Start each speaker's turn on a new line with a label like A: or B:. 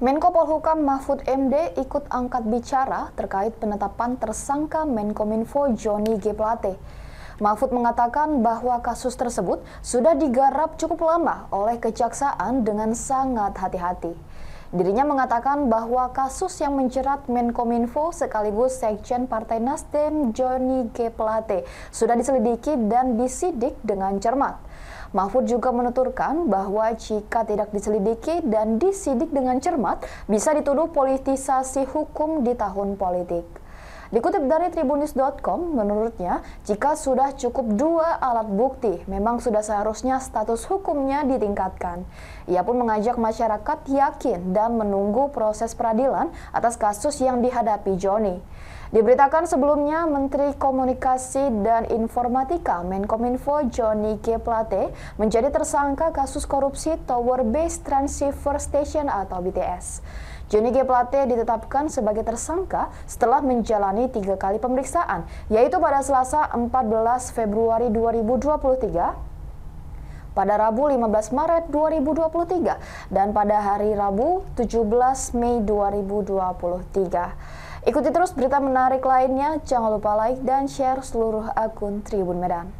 A: Menko Polhukam Mahfud MD ikut angkat bicara terkait penetapan tersangka Menkominfo Joni G. Plate. Mahfud mengatakan bahwa kasus tersebut sudah digarap cukup lama oleh kejaksaan dengan sangat hati-hati. Dirinya mengatakan bahwa kasus yang menjerat Menkominfo sekaligus Sekjen Partai Nasdem Johnny G. Plate sudah diselidiki dan disidik dengan cermat. Mahfud juga menuturkan bahwa jika tidak diselidiki dan disidik dengan cermat, bisa dituduh politisasi hukum di tahun politik. Dikutip dari tribunis.com, menurutnya jika sudah cukup dua alat bukti, memang sudah seharusnya status hukumnya ditingkatkan. Ia pun mengajak masyarakat yakin dan menunggu proses peradilan atas kasus yang dihadapi Joni. Diberitakan sebelumnya, Menteri Komunikasi dan Informatika Menkominfo Johnny G. Plate menjadi tersangka kasus korupsi Tower Base Transceiver Station atau BTS. Johnny G. Plate ditetapkan sebagai tersangka setelah menjalani tiga kali pemeriksaan, yaitu pada Selasa 14 Februari 2023, pada Rabu 15 Maret 2023 dan pada hari Rabu 17 Mei 2023. Ikuti terus berita menarik lainnya, jangan lupa like dan share seluruh akun Tribun Medan.